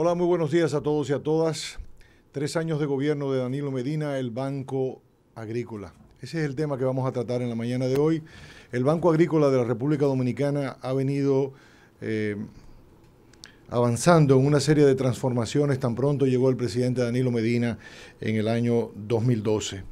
Hola, muy buenos días a todos y a todas. Tres años de gobierno de Danilo Medina, el Banco Agrícola. Ese es el tema que vamos a tratar en la mañana de hoy. El Banco Agrícola de la República Dominicana ha venido eh, avanzando en una serie de transformaciones tan pronto llegó el presidente Danilo Medina en el año 2012.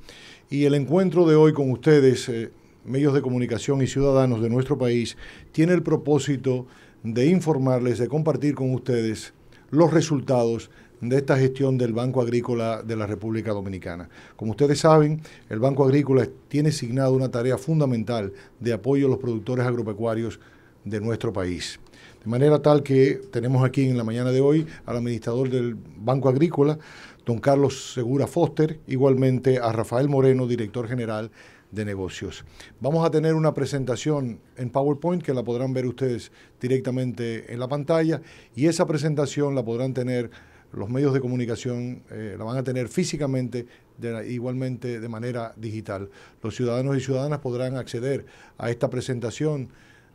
Y el encuentro de hoy con ustedes, eh, medios de comunicación y ciudadanos de nuestro país, tiene el propósito de informarles, de compartir con ustedes los resultados de esta gestión del Banco Agrícola de la República Dominicana. Como ustedes saben, el Banco Agrícola tiene asignado una tarea fundamental de apoyo a los productores agropecuarios de nuestro país. De manera tal que tenemos aquí en la mañana de hoy al administrador del Banco Agrícola, don Carlos Segura Foster, igualmente a Rafael Moreno, director general de negocios. Vamos a tener una presentación en PowerPoint que la podrán ver ustedes directamente en la pantalla y esa presentación la podrán tener los medios de comunicación, eh, la van a tener físicamente, de, igualmente de manera digital. Los ciudadanos y ciudadanas podrán acceder a esta presentación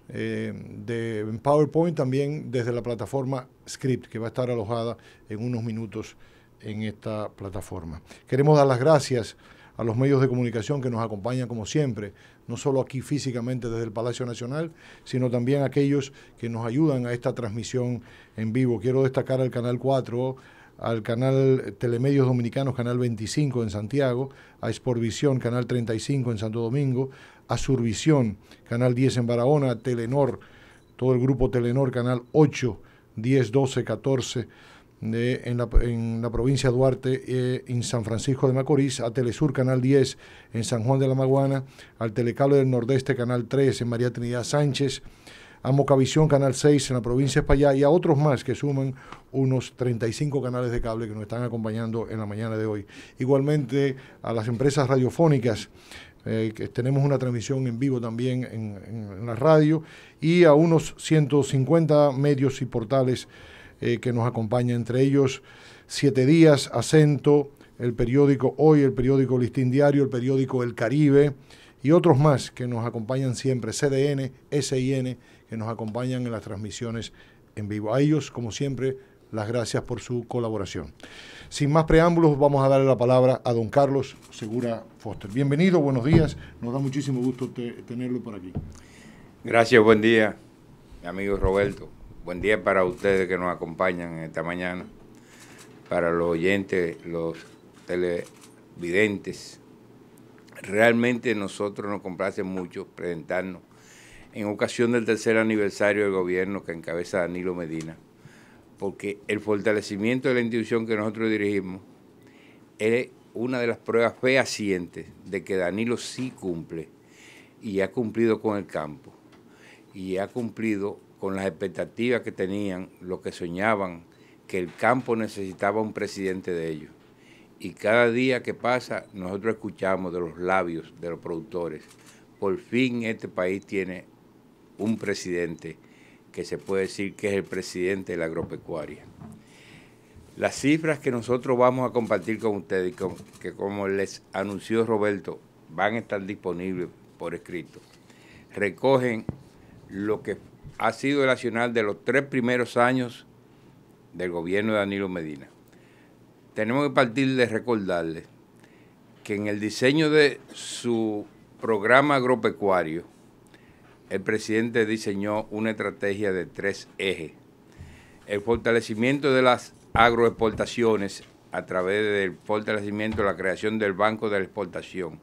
eh, de PowerPoint también desde la plataforma Script, que va a estar alojada en unos minutos en esta plataforma. Queremos dar las gracias a los medios de comunicación que nos acompañan como siempre, no solo aquí físicamente desde el Palacio Nacional, sino también a aquellos que nos ayudan a esta transmisión en vivo. Quiero destacar al Canal 4, al canal Telemedios Dominicanos, Canal 25 en Santiago, a Exporvisión, Canal 35 en Santo Domingo, a Survisión, Canal 10 en Barahona, a Telenor, todo el grupo Telenor, Canal 8, 10, 12, 14 en, la, en, la, provincia de Duarte, eh, en San Francisco de Macorís, a Telesur Canal 10 en San Juan de la Maguana, al Telecable del Nordeste Canal 3 en María Trinidad Sánchez, a Mocavisión Canal 6 en la provincia de España, y a otros más que suman unos 35 canales de cable que nos están acompañando en la mañana de hoy. Igualmente a las empresas radiofónicas. Eh, que tenemos una transmisión en vivo también en, en, en la radio y a unos 150 medios y portales eh, que nos acompaña, entre ellos Siete Días, Acento, el periódico Hoy, el periódico Listín Diario, el periódico El Caribe y otros más que nos acompañan siempre, CDN, SIN, que nos acompañan en las transmisiones en vivo. A ellos, como siempre, las gracias por su colaboración. Sin más preámbulos, vamos a darle la palabra a don Carlos Segura Foster. Bienvenido, buenos días. Nos da muchísimo gusto tenerlo por aquí. Gracias, buen día, amigo Roberto. Buen día para ustedes que nos acompañan esta mañana, para los oyentes, los televidentes. Realmente nosotros nos complace mucho presentarnos en ocasión del tercer aniversario del gobierno que encabeza Danilo Medina, porque el fortalecimiento de la institución que nosotros dirigimos es una de las pruebas fehacientes de que Danilo sí cumple y ha cumplido con el campo y ha cumplido con las expectativas que tenían, lo que soñaban, que el campo necesitaba un presidente de ellos. Y cada día que pasa, nosotros escuchamos de los labios de los productores, por fin este país tiene un presidente que se puede decir que es el presidente de la agropecuaria. Las cifras que nosotros vamos a compartir con ustedes, que como les anunció Roberto, van a estar disponibles por escrito, recogen lo que ha sido el nacional de los tres primeros años del gobierno de Danilo Medina. Tenemos que partir de recordarle que en el diseño de su programa agropecuario, el presidente diseñó una estrategia de tres ejes. El fortalecimiento de las agroexportaciones a través del fortalecimiento de la creación del Banco de la Exportación.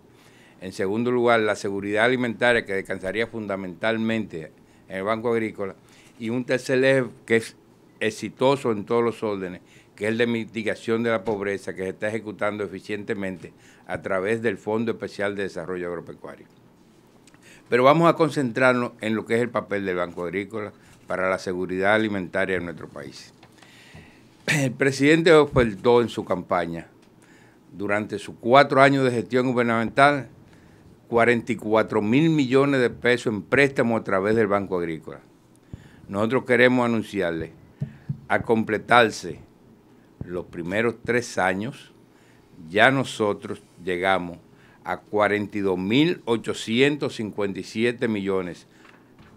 En segundo lugar, la seguridad alimentaria que descansaría fundamentalmente en el Banco Agrícola, y un tercer eje que es exitoso en todos los órdenes, que es el de mitigación de la pobreza, que se está ejecutando eficientemente a través del Fondo Especial de Desarrollo Agropecuario. Pero vamos a concentrarnos en lo que es el papel del Banco Agrícola para la seguridad alimentaria de nuestro país. El presidente ofertó en su campaña, durante sus cuatro años de gestión gubernamental, 44 mil millones de pesos en préstamo a través del Banco Agrícola. Nosotros queremos anunciarle a completarse los primeros tres años, ya nosotros llegamos a mil 42.857 millones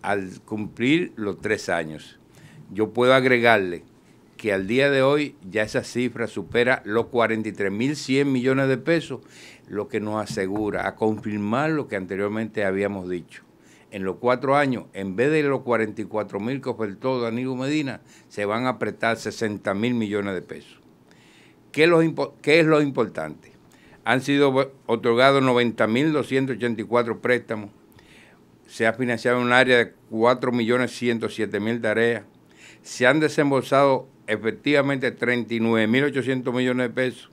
al cumplir los tres años. Yo puedo agregarle que al día de hoy ya esa cifra supera los 43.100 millones de pesos, lo que nos asegura a confirmar lo que anteriormente habíamos dicho. En los cuatro años, en vez de los 44.000 que ofertó Danilo Medina, se van a apretar 60.000 millones de pesos. ¿Qué, ¿Qué es lo importante? Han sido otorgados 90.284 préstamos, se ha financiado un área de 4.107.000 tareas, se han desembolsado efectivamente 39.800 millones de pesos,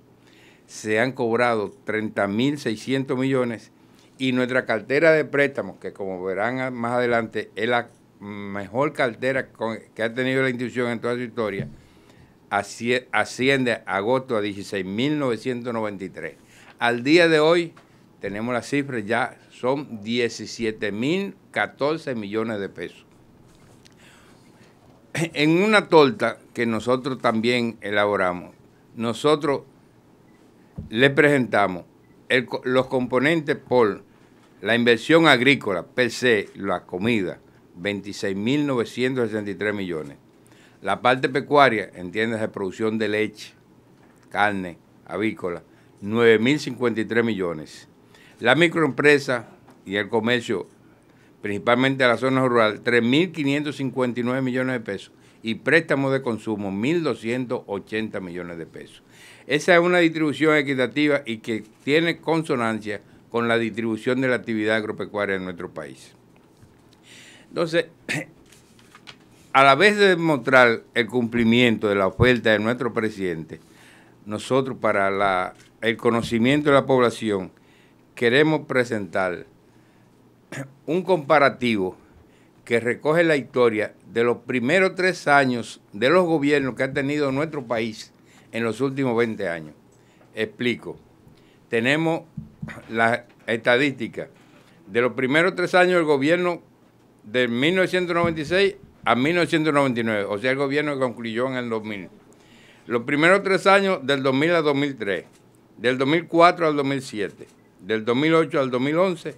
se han cobrado 30.600 millones y nuestra cartera de préstamos, que como verán más adelante, es la mejor cartera que ha tenido la institución en toda su historia, asciende a agosto a 16.993. Al día de hoy tenemos las cifras, ya son 17.014 millones de pesos. en una torta que nosotros también elaboramos, nosotros le presentamos los componentes por la inversión agrícola, per la comida, 26.963 millones. La parte pecuaria, entiendes, de producción de leche, carne, avícola, 9.053 millones. La microempresa y el comercio, principalmente a la zona rural, 3.559 millones de pesos y préstamos de consumo, 1.280 millones de pesos. Esa es una distribución equitativa y que tiene consonancia con la distribución de la actividad agropecuaria en nuestro país. Entonces, a la vez de demostrar el cumplimiento de la oferta de nuestro presidente, nosotros para el conocimiento de la población queremos presentar un comparativo que recoge la historia de los primeros tres años de los gobiernos que ha tenido nuestro país en los últimos 20 años. Explico. Tenemos la estadística de los primeros tres años del gobierno de 1996 a 1999, o sea, el gobierno que concluyó en el 2000. Los primeros tres años del 2000 al 2003, del 2004 al 2007, del 2008 al 2011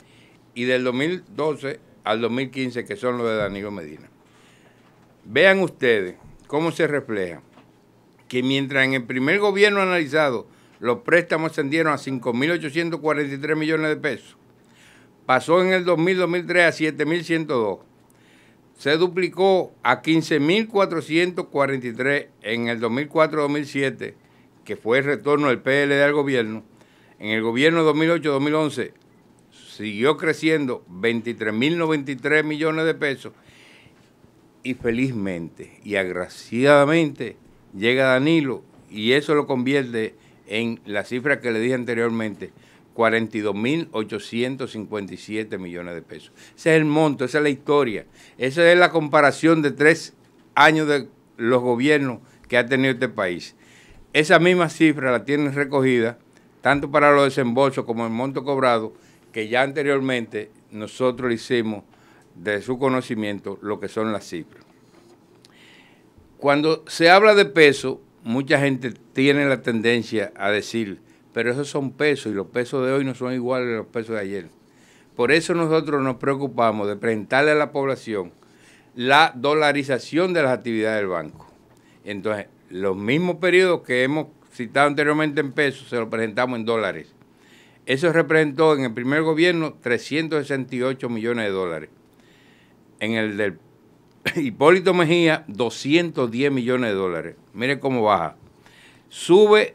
y del 2012 al 2015, que son los de Danilo Medina. Vean ustedes cómo se refleja que mientras en el primer gobierno analizado los préstamos ascendieron a 5.843 millones de pesos, pasó en el 2000-2003 a 7.102, se duplicó a 15.443 en el 2004-2007, que fue el retorno del PLD al gobierno, en el gobierno 2008-2011 siguió creciendo 23.093 millones de pesos y felizmente y agraciadamente llega Danilo y eso lo convierte en la cifra que le dije anteriormente, 42.857 millones de pesos. Ese es el monto, esa es la historia, esa es la comparación de tres años de los gobiernos que ha tenido este país. Esa misma cifra la tienen recogida tanto para los desembolsos como el monto cobrado que ya anteriormente nosotros le hicimos de su conocimiento lo que son las cifras. Cuando se habla de peso, mucha gente tiene la tendencia a decir, pero esos son pesos y los pesos de hoy no son iguales a los pesos de ayer. Por eso nosotros nos preocupamos de presentarle a la población la dolarización de las actividades del banco. Entonces, los mismos periodos que hemos citado anteriormente en pesos, se los presentamos en dólares eso representó en el primer gobierno 368 millones de dólares. En el del Hipólito Mejía, 210 millones de dólares. Mire cómo baja. Sube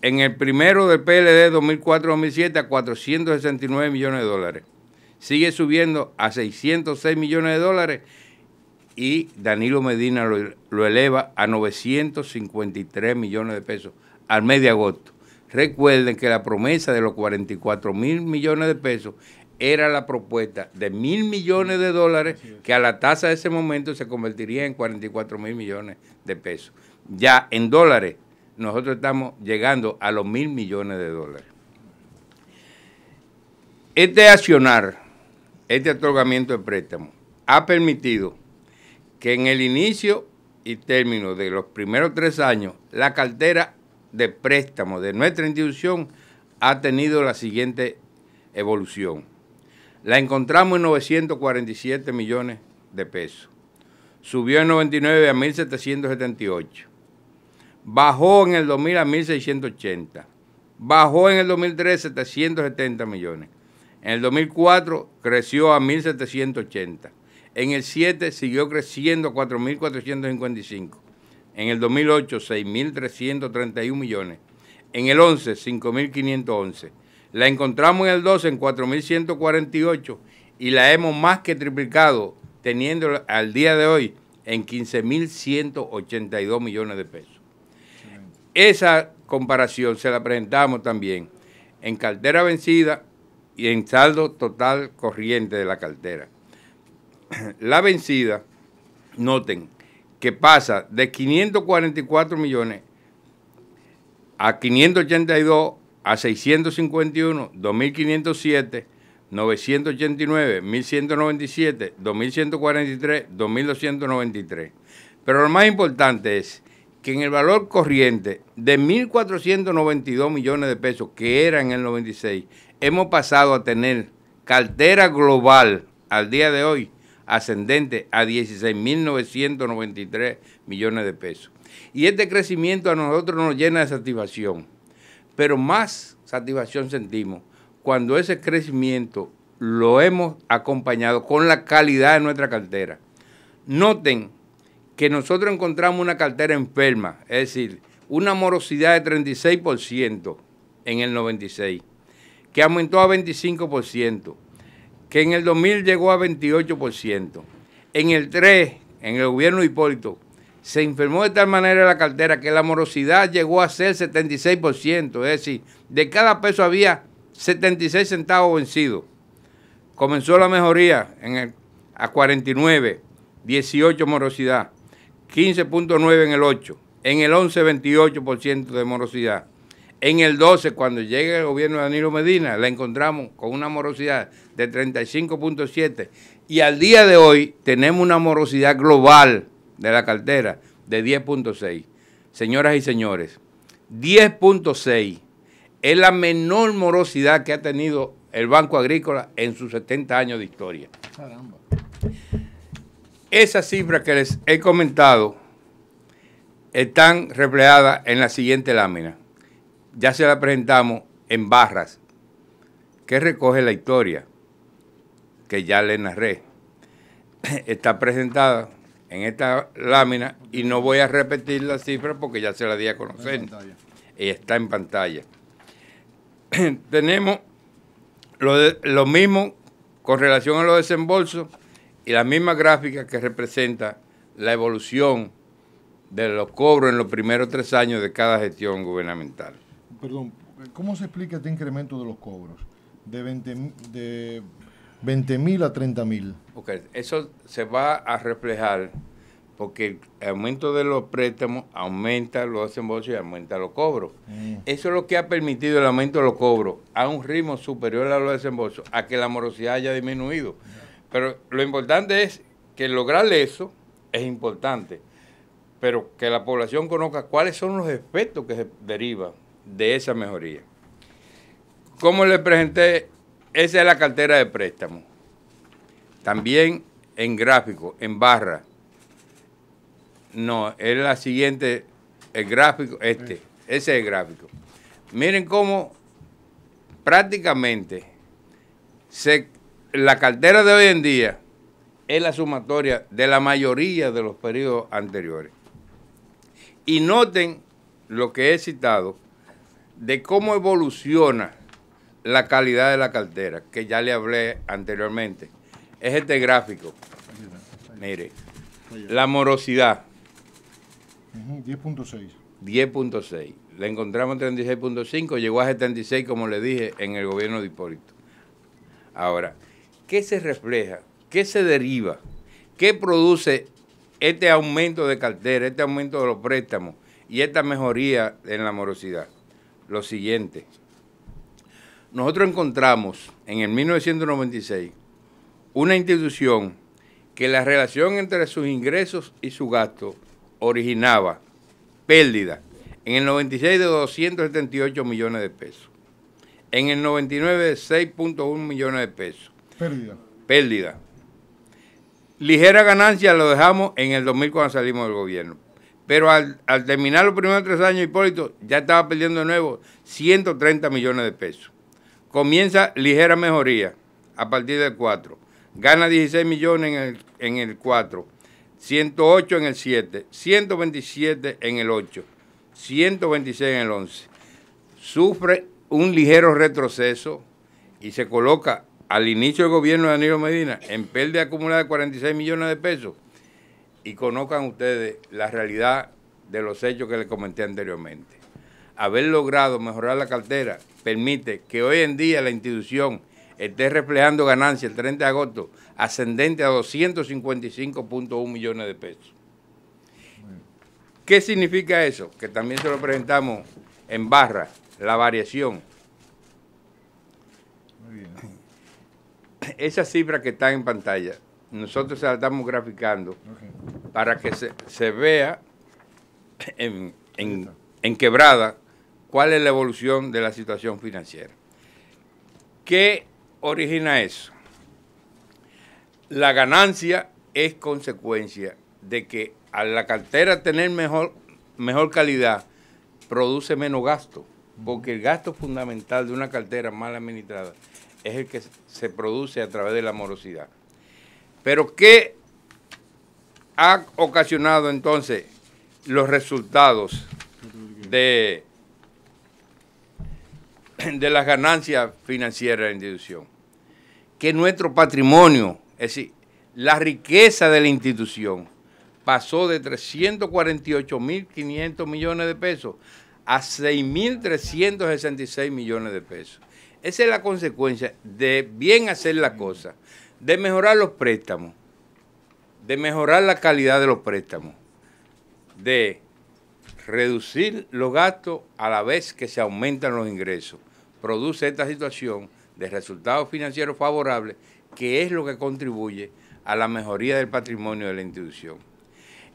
en el primero del PLD 2004-2007 a 469 millones de dólares. Sigue subiendo a 606 millones de dólares y Danilo Medina lo, eleva a 953 millones de pesos al mes de agosto. Recuerden que la promesa de los 44 mil millones de pesos era la propuesta de mil millones de dólares que a la tasa de ese momento se convertiría en 44 mil millones de pesos. Ya en dólares nosotros estamos llegando a los mil millones de dólares. Este accionar, este otorgamiento de préstamo, ha permitido que en el inicio y término de los primeros tres años la cartera de préstamo de nuestra institución ha tenido la siguiente evolución. La encontramos en 947 millones de pesos. Subió en 99 a 1778. Bajó en el 2000 a 1680. Bajó en el 2003 770 millones. En el 2004 creció a 1780. En el 7 siguió creciendo a 4.455 en el 2008 6.331 millones, en el 11 5.511. La encontramos en el 12 en 4.148 y la hemos más que triplicado teniendo al día de hoy en 15.182 millones de pesos. Esa comparación se la presentamos también en cartera vencida y en saldo total corriente de la cartera. La vencida, noten, que pasa de 544 millones a 582, a 651, 2507, 989, 1197, 2143, 2293. Pero lo más importante es que en el valor corriente de 1.492 millones de pesos que eran en el 96, hemos pasado a tener cartera global al día de hoy ascendente a 16.993 millones de pesos. Y este crecimiento a nosotros nos llena de satisfacción, pero más satisfacción sentimos cuando ese crecimiento lo hemos acompañado con la calidad de nuestra cartera. Noten que nosotros encontramos una cartera enferma, es decir, una morosidad de 36% en el 96, que aumentó a 25% que en el 2000 llegó a 28%. En el 3, en el gobierno de Hipólito, se enfermó de tal manera la cartera que la morosidad llegó a ser 76%, es decir, de cada peso había 76 centavos vencidos. Comenzó la mejoría en a 49, 18 morosidad, 15.9 en el 8, en el 11 28% de morosidad. En el 12, cuando llega el gobierno de Danilo Medina, la encontramos con una morosidad de 35.7 y al día de hoy tenemos una morosidad global de la cartera de 10.6. Señoras y señores, 10.6 es la menor morosidad que ha tenido el Banco Agrícola en sus 70 años de historia. Esas cifras que les he comentado están reflejadas en la siguiente lámina ya se la presentamos en barras, que recoge la historia que ya le narré. Está presentada en esta lámina y no voy a repetir la cifra porque ya se la di a conocer. Y está en pantalla. Tenemos lo, lo mismo con relación a los desembolsos y la misma gráfica que representa la evolución de los cobros en los primeros tres años de cada gestión gubernamental perdón, ¿cómo se explica este incremento de los cobros? De 20 mil a 30 mil. Ok, eso se va a reflejar porque el aumento de los préstamos aumenta los desembolsos y aumenta los cobros. Mm. Eso es lo que ha permitido el aumento de los cobros a un ritmo superior a los desembolsos, a que la morosidad haya disminuido. Pero lo importante es que lograr eso es importante, pero que la población conozca cuáles son los efectos que se derivan de esa mejoría. Como les presenté, esa es la cartera de préstamo. También en gráfico, en barra. No, es la siguiente, el gráfico, este, ese es el gráfico. Miren cómo prácticamente se, la cartera de hoy en día es la sumatoria de la mayoría de los periodos anteriores. Y noten lo que he citado, de cómo evoluciona la calidad de la cartera, que ya le hablé anteriormente, es este gráfico. Mire, la morosidad. 10.6. 10.6. La encontramos en 36.5, llegó a 76, como le dije, en el gobierno de Hipólito. Ahora, ¿qué se refleja? ¿Qué se deriva? ¿Qué produce este aumento de cartera, este aumento de los préstamos y esta mejoría en la morosidad? lo siguiente. Nosotros encontramos en el 1996 una institución que la relación entre sus ingresos y su gasto originaba pérdida en el 96 de 278 millones de pesos, en el 99 de 6.1 millones de pesos. Pérdida. Pérdida. Ligera ganancia lo dejamos en el 2000 cuando salimos del gobierno. Pero al, terminar los primeros tres años, Hipólito ya estaba perdiendo de nuevo 130 millones de pesos. Comienza ligera mejoría a partir del 4. Gana 16 millones en el, en el 4, 108 en el 7, 127 en el 8, 126 en el 11. Sufre un ligero retroceso y se coloca al inicio del gobierno de Danilo Medina en pérdida acumulada de 46 millones de pesos y conozcan ustedes la realidad de los hechos que les comenté anteriormente. Haber logrado mejorar la cartera permite que hoy en día la institución esté reflejando ganancias el 30 de agosto ascendente a 255.1 millones de pesos. ¿Qué significa eso? Que también se lo presentamos en barra, la variación. Muy bien. Esa cifra que está en pantalla nosotros se la estamos graficando para que se, vea en, en, quebrada cuál es la evolución de la situación financiera. ¿Qué origina eso? La ganancia es consecuencia de que a la cartera tener mejor, mejor calidad produce menos gasto, porque el gasto fundamental de una cartera mal administrada es el que se produce a través de la morosidad. Pero ¿qué ha ocasionado entonces los resultados de, de las ganancias financieras de la institución? Que nuestro patrimonio, es decir, la riqueza de la institución pasó de 348.500 millones de pesos a 6.366 millones de pesos. Esa es la consecuencia de bien hacer la cosa de mejorar los préstamos, de mejorar la calidad de los préstamos, de reducir los gastos a la vez que se aumentan los ingresos. Produce esta situación de resultados financieros favorables que es lo que contribuye a la mejoría del patrimonio de la institución.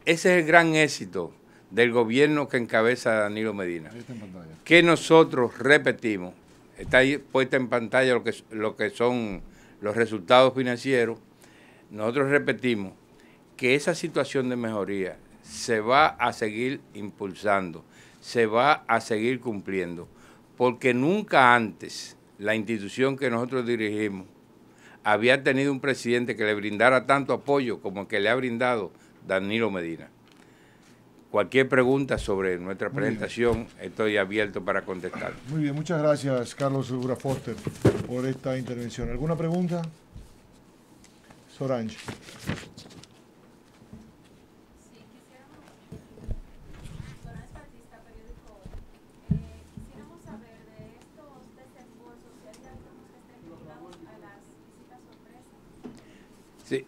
Ese es el gran éxito del gobierno que encabeza Danilo Medina, que nosotros repetimos, está ahí puesta en pantalla lo que, lo que son los resultados financieros, nosotros repetimos que esa situación de mejoría se va a seguir impulsando, se va a seguir cumpliendo, porque nunca antes la institución que nosotros dirigimos había tenido un presidente que le brindara tanto apoyo como el que le ha brindado Danilo Medina. Cualquier pregunta sobre nuestra presentación, estoy abierto para contestar. Muy bien, muchas gracias, Carlos Segura por esta intervención. ¿Alguna pregunta? Sorange. Sí,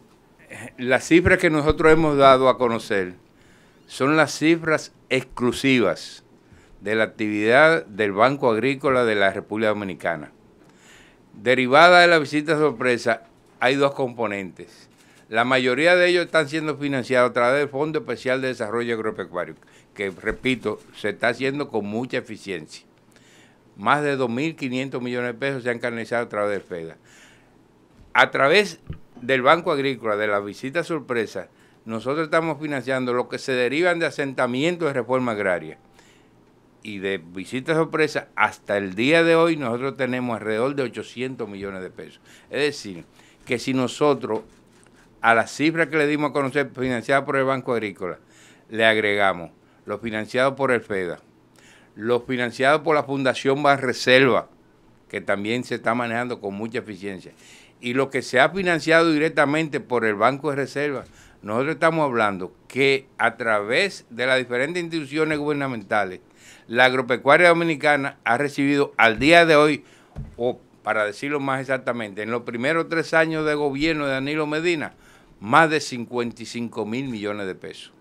las cifras que nosotros hemos dado a conocer son las cifras exclusivas de la actividad del Banco Agrícola de la República Dominicana. Derivada de la visita sorpresa, hay dos componentes. La mayoría de ellos están siendo financiados a través del Fondo Especial de Desarrollo Agropecuario, que, repito, se está haciendo con mucha eficiencia. Más de 2.500 millones de pesos se han canalizado a través de FEDA. A través del Banco Agrícola, de la visita sorpresa, nosotros estamos financiando lo que se derivan de asentamientos de reforma agraria y de visitas sorpresa, hasta el día de hoy nosotros tenemos alrededor de 800 millones de pesos. Es decir, que si nosotros a las cifra que le dimos a conocer financiada por el Banco Agrícola, le agregamos los financiados por el FEDA, los financiados por la Fundación Reserva, que también se está manejando con mucha eficiencia, y lo que se ha financiado directamente por el Banco de Reserva, nosotros estamos hablando que a través de las diferentes instituciones gubernamentales, la agropecuaria dominicana ha recibido al día de hoy, o para decirlo más exactamente, en los primeros tres años de gobierno de Danilo Medina, más de 55 mil millones de pesos.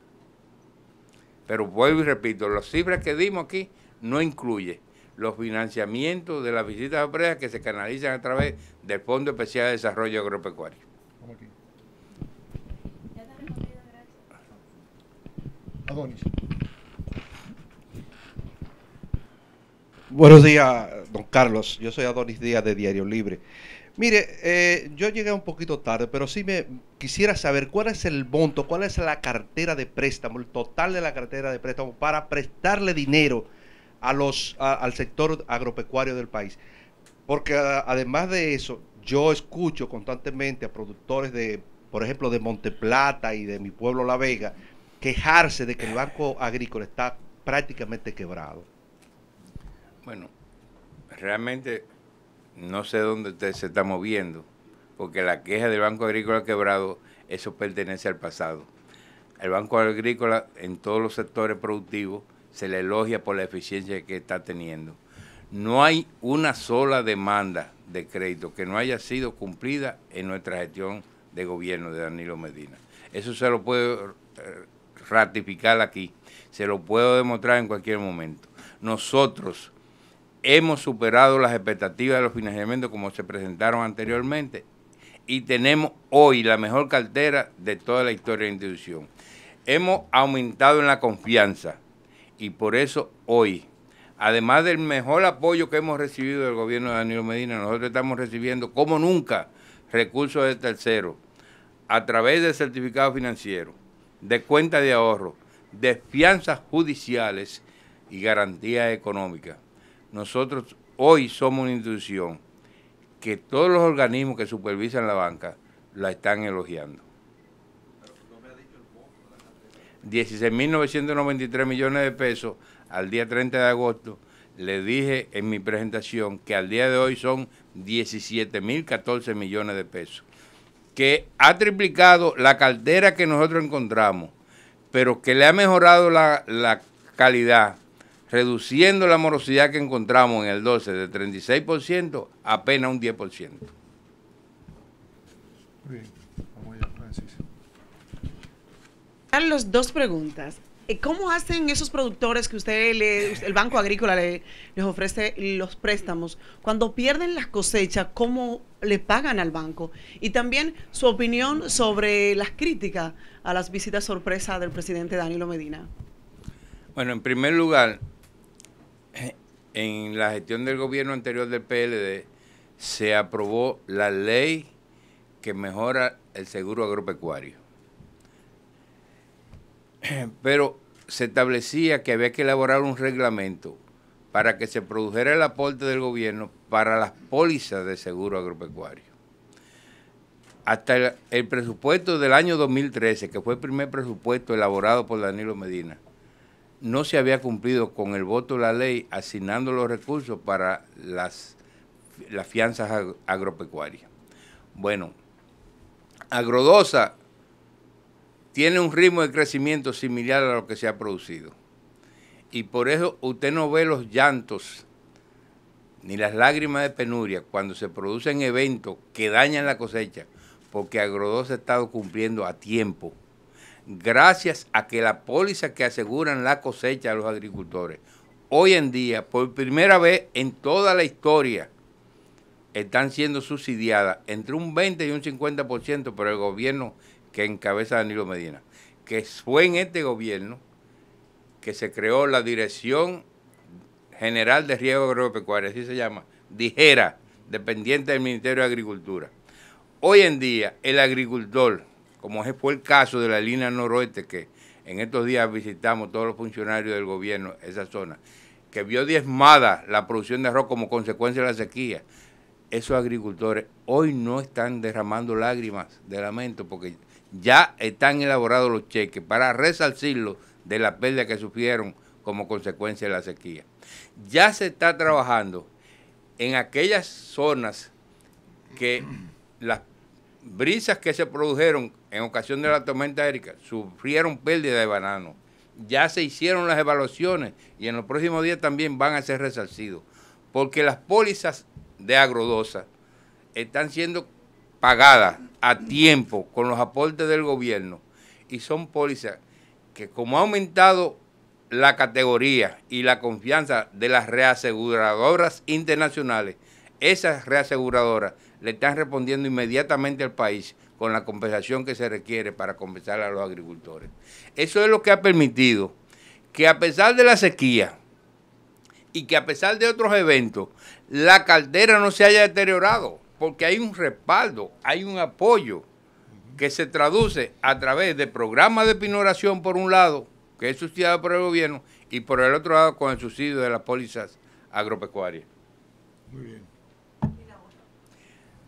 Pero vuelvo y repito, las cifras que dimos aquí no incluyen los financiamientos de las visitas a empresas que se canalizan a través del Fondo Especial de Desarrollo Agropecuario. Buenos días, don Carlos. Yo soy Adonis Díaz de Diario Libre. Mire, eh, yo llegué un poquito tarde, pero sí me quisiera saber cuál es el monto, cuál es la cartera de préstamo, el total de la cartera de préstamo para prestarle dinero a los, al sector agropecuario del país. Porque además de eso, yo escucho constantemente a productores de, por ejemplo, de Monteplata y de mi pueblo La Vega, quejarse de que el Banco Agrícola está prácticamente quebrado? Bueno, realmente no sé dónde usted se está moviendo, porque la queja del Banco Agrícola quebrado, eso pertenece al pasado. El Banco Agrícola en todos los sectores productivos se le elogia por la eficiencia que está teniendo. No hay una sola demanda de crédito que no haya sido cumplida en nuestra gestión de gobierno de Danilo Medina. Eso se lo puedo eh, ratificar aquí. Se lo puedo demostrar en cualquier momento. Nosotros hemos superado las expectativas de los financiamientos como se presentaron anteriormente y tenemos hoy la mejor cartera de toda la historia de la institución. Hemos aumentado en la confianza y por eso hoy, además del mejor apoyo que hemos recibido del gobierno de Danilo Medina, nosotros estamos recibiendo como nunca recursos de tercero a través del certificado financiero de cuenta de ahorro, de fianzas judiciales y garantías económica. Nosotros hoy somos una institución que todos los organismos que supervisan la banca la están elogiando. 16.993 millones de pesos al día 30 de agosto. Le dije en mi presentación que al día de hoy son 17.014 millones de pesos que ha triplicado la caldera que nosotros encontramos, pero que le ha mejorado la, calidad, reduciendo la morosidad que encontramos en el 12 de 36% a apenas un 10%. Bien, vamos allá, Francis. dos preguntas. Eh, ¿Cómo hacen esos productores que usted el Banco Agrícola le, les ofrece los préstamos? Cuando pierden las cosechas, ¿cómo le pagan al banco? Y también su opinión sobre las críticas a las visitas sorpresa del presidente Danilo Medina. Bueno, en primer lugar, en la gestión del gobierno anterior del PLD se aprobó la ley que mejora el seguro agropecuario. Pero se establecía que había que elaborar un reglamento para que se produjera el aporte del gobierno para las pólizas de seguro agropecuario. Hasta el, presupuesto del año 2013, que fue el primer presupuesto elaborado por Danilo Medina, no se había cumplido con el voto de la ley asignando los recursos para las, las fianzas agropecuarias. Bueno, Agrodosa tiene un ritmo de crecimiento similar a lo que se ha producido. Y por eso usted no ve los llantos ni las lágrimas de penuria cuando se producen eventos que dañan la cosecha, porque Agrodos ha estado cumpliendo a tiempo, gracias a que la póliza que aseguran la cosecha a los agricultores, hoy en día, por primera vez en toda la historia, están siendo subsidiadas entre un 20 y un 50% por el gobierno que encabeza Danilo Medina, que fue en este gobierno que se creó la Dirección General de Riego Agropecuario, así se llama, dijera, dependiente del Ministerio de Agricultura. Hoy en día, el agricultor, como fue el caso de la línea noroeste, que en estos días visitamos todos los funcionarios del gobierno, esa zona, que vio diezmada la producción de arroz como consecuencia de la sequía, esos agricultores hoy no están derramando lágrimas de lamento porque ya están elaborados los cheques para resarcirlo de la pérdida que sufrieron como consecuencia de la sequía. Ya se está trabajando en aquellas zonas que las brisas que se produjeron en ocasión de la tormenta aérea sufrieron pérdida de banano. Ya se hicieron las evaluaciones y en los próximos días también van a ser resarcidos, porque las pólizas de agrodosa están siendo pagadas a tiempo con los aportes del gobierno y son pólizas que como ha aumentado la categoría y la confianza de las reaseguradoras internacionales, esas reaseguradoras le están respondiendo inmediatamente al país con la compensación que se requiere para compensar a los agricultores. Eso es lo que ha permitido que a pesar de la sequía y que a pesar de otros eventos, la caldera no se haya deteriorado porque hay un respaldo, hay un apoyo que se traduce a través de programas de pinoración por un lado, que es sustituido por el gobierno, y por el otro lado con el subsidio de las pólizas agropecuarias. Muy bien.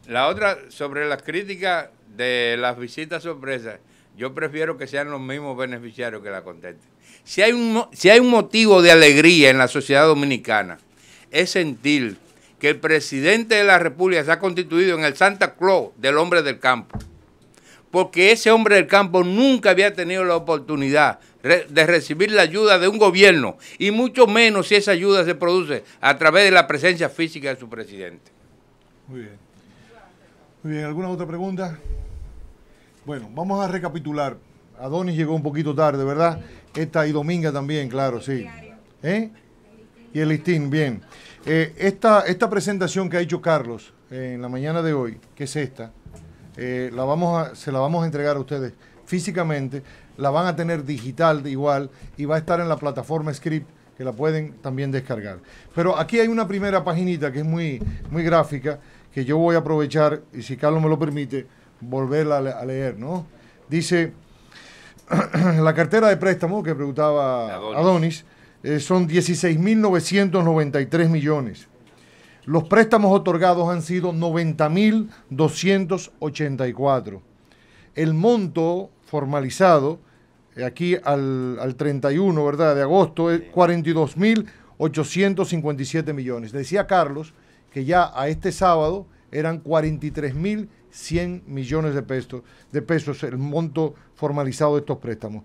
La otra, sobre las críticas de las visitas sorpresas, yo prefiero que sean los mismos beneficiarios que la contesten. Si hay un, si hay un motivo de alegría en la sociedad dominicana, es sentir que el presidente de la República se ha constituido en el Santa Claus del hombre del campo. Porque ese hombre del campo nunca había tenido la oportunidad de recibir la ayuda de un gobierno, y mucho menos si esa ayuda se produce a través de la presencia física de su presidente. Muy bien. Muy bien, ¿alguna otra pregunta? Bueno, vamos a recapitular. Adonis llegó un poquito tarde, ¿verdad? Esta y Dominga también, claro, sí. ¿Eh? Y el listín, bien. Eh, esta, presentación que ha hecho Carlos eh, en la mañana de hoy, que es esta, eh, la vamos a, se la vamos a entregar a ustedes físicamente, la van a tener digital igual y va a estar en la plataforma Script que la pueden también descargar. Pero aquí hay una primera paginita que es muy, muy gráfica que yo voy a aprovechar y si Carlos me lo permite, volverla a, leer, ¿no? Dice, la cartera de préstamo que preguntaba Adonis eh, son 16.993 millones. Los préstamos otorgados han sido 90.284. El monto formalizado eh, aquí al, 31 de agosto es 42.857 millones. Decía Carlos que ya a este sábado eran 43.100 millones de pesos el monto formalizado de estos préstamos.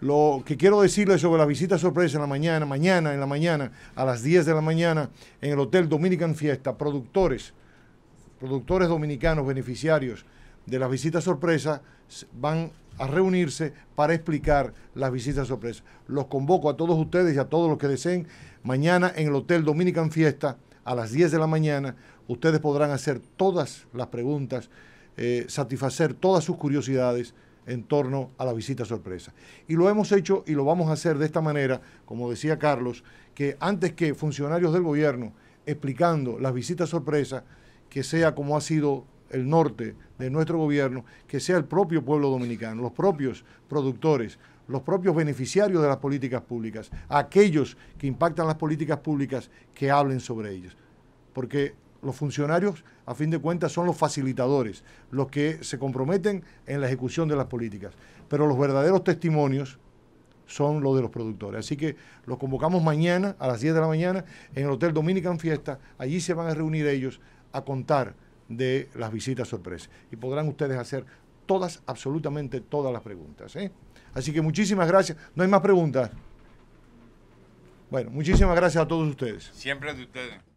Lo que quiero decirles sobre la visita sorpresa en la mañana, mañana en la mañana, a las 10 de la mañana, en el Hotel Dominican Fiesta, productores, productores dominicanos beneficiarios de las visitas sorpresa van a reunirse para explicar las visitas sorpresa. Los convoco a todos ustedes y a todos los que deseen mañana en el Hotel Dominican Fiesta a las 10 de la mañana. Ustedes podrán hacer todas las preguntas, eh, satisfacer todas sus curiosidades en torno a la visita sorpresa. Y lo hemos hecho y lo vamos a hacer de esta manera, como decía Carlos, que antes que funcionarios del gobierno explicando las visitas sorpresa, que sea como ha sido el norte de nuestro gobierno, que sea el propio pueblo dominicano, los propios productores, los propios beneficiarios de las políticas públicas, aquellos que impactan las políticas públicas que hablen sobre ellas. Porque los funcionarios, a fin de cuentas, son los facilitadores, los que se comprometen en la ejecución de las políticas. Pero los verdaderos testimonios son los de los productores. Así que los convocamos mañana a las 10 de la mañana en el Hotel Dominican Fiesta. Allí se van a reunir ellos a contar de las visitas sorpresas. Y podrán ustedes hacer todas, absolutamente todas las preguntas. ¿eh? Así que muchísimas gracias. ¿No hay más preguntas? Bueno, muchísimas gracias a todos ustedes. Siempre de ustedes.